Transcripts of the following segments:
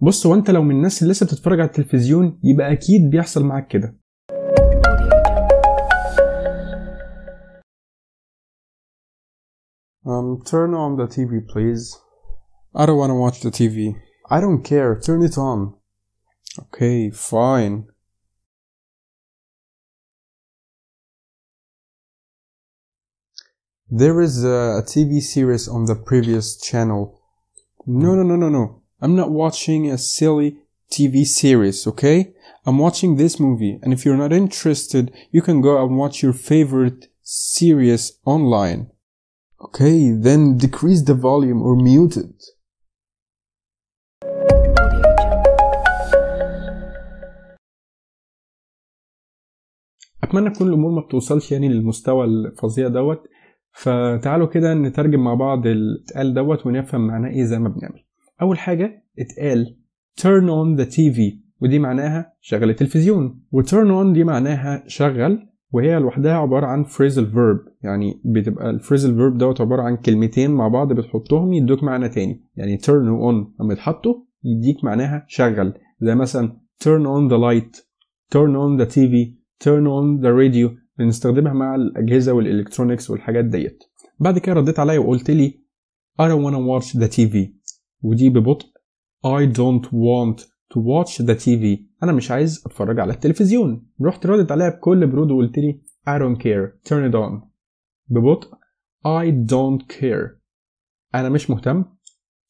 بص وانت لو من الناس اللي لسه بتتفرج على التلفزيون يبقى اكيد بيحصل معاك كده Um, turn on the TV, please. I don't want to watch the TV. I don't care. Turn it on. Okay, fine. There is a, a TV series on the previous channel. No, no, no, no, no. I'm not watching a silly TV series, okay? I'm watching this movie, and if you're not interested, you can go and watch your favorite series online. Okay, then decrease the volume or mute it. اتمنى كل الامور ما بتوصلش يعني للمستوى الفظيع دوت فتعالوا كده نترجم مع بعض اللي اتقال دوت ونفهم معناه ايه زي ما بنعمل اول حاجه اتقال turn on the TV ودي معناها شغل التلفزيون turn on دي معناها شغل وهي لوحدها عبارة عن phrasal verb يعني بتبقى phrasal verb دوت عبارة عن كلمتين مع بعض بتحطهم يدوك معنى تاني يعني turn on لما تحطه يديك معناها شغل زي مثلا turn on the light turn on the TV turn on the radio بنستخدمها مع الأجهزة والإلكترونيكس والحاجات ديت بعد كده رديت عليا وقلت لي I don't wanna watch the TV ودي ببطء I don't want to watch the TV أنا مش عايز أتفرج على التلفزيون رحت ردت عليها بكل برود وقلت لي I don't care turn it on ببطء I don't care أنا مش مهتم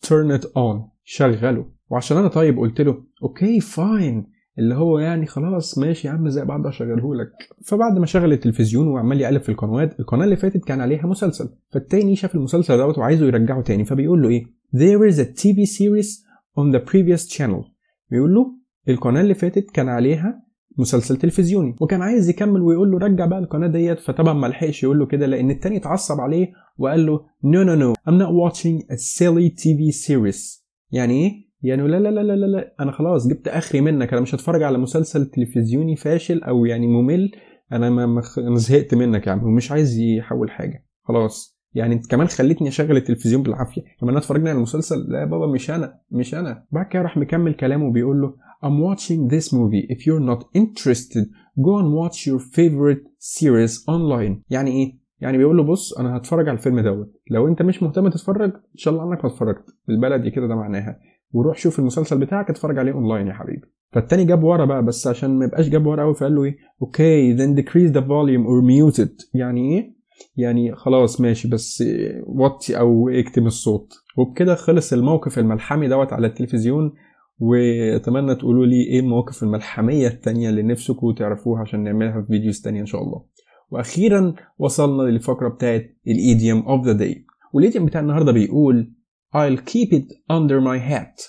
turn it on شغله وعشان أنا طيب قلت له أوكي okay, فاين اللي هو يعني خلاص ماشي يا عم زي بعض لك فبعد ما شغل التلفزيون وعمال يقلب في القنوات القناه اللي فاتت كان عليها مسلسل فالتاني شاف المسلسل دوت وعايزه يرجعه تاني فبيقول له ايه there is a TV series on the previous channel بيقول له القناه اللي فاتت كان عليها مسلسل تلفزيوني وكان عايز يكمل ويقول له رجع بقى القناه ديت فطبعا ما لحقش يقول له كده لان التاني اتعصب عليه وقال له نو نو نو I'm not watching a silly TV series يعني ايه؟ يعني لا لا لا لا لا انا خلاص جبت اخري منك انا مش هتفرج على مسلسل تلفزيوني فاشل او يعني ممل انا ما زهقت منك يا يعني، عم ومش عايز يحول حاجه خلاص يعني انت كمان خلتني اشغل التلفزيون بالعافيه لما انا اتفرجنا على المسلسل لا يا بابا مش انا مش انا بعد كده راح مكمل كلامه بيقول له I'm watching this movie if you're not interested go and watch your favorite series online يعني ايه يعني بيقول له بص انا هتفرج على الفيلم دوت لو انت مش مهتم تتفرج ان شاء الله عنك ما اتفرجت بالبلدي كده ده معناها وروح شوف المسلسل بتاعك اتفرج عليه اونلاين يا حبيبي فالتاني جاب ورا بقى بس عشان ما يبقاش جاب ورا قوي فقال له ايه اوكي okay, then decrease the volume or mute it يعني ايه يعني خلاص ماشي بس وطي او اكتم الصوت وبكده خلص الموقف الملحمي دوت على التلفزيون واتمنى تقولوا لي ايه المواقف الملحمية التانية اللي نفسكم تعرفوها عشان نعملها في فيديوز تانية ان شاء الله واخيرا وصلنا للفقرة بتاعت الايديوم اوف ذا داي والايديوم بتاع النهاردة بيقول I'll keep it under my hat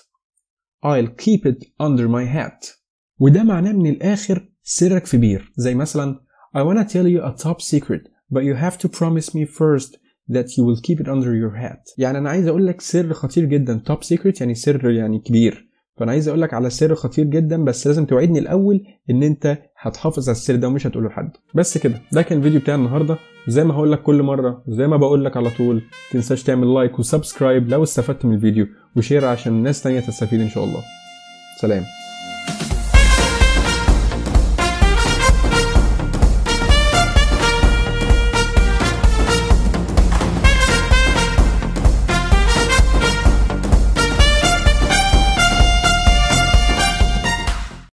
I'll keep it under my hat وده معناه من الاخر سرك في بير زي مثلا I wanna tell you a top secret but you have to promise me first that you will keep it under your hat يعني انا عايز اقول لك سر خطير جدا top secret يعني سر يعني كبير فانا عايز اقول لك على سر خطير جدا بس لازم توعدني الاول ان انت هتحافظ على السر ده ومش هتقوله لحد بس كده ده كان الفيديو بتاعي النهارده زي ما هقول لك كل مره وزي ما بقول لك على طول تنساش تعمل لايك وسبسكرايب لو استفدت من الفيديو وشير عشان ناس تانية تستفيد ان شاء الله سلام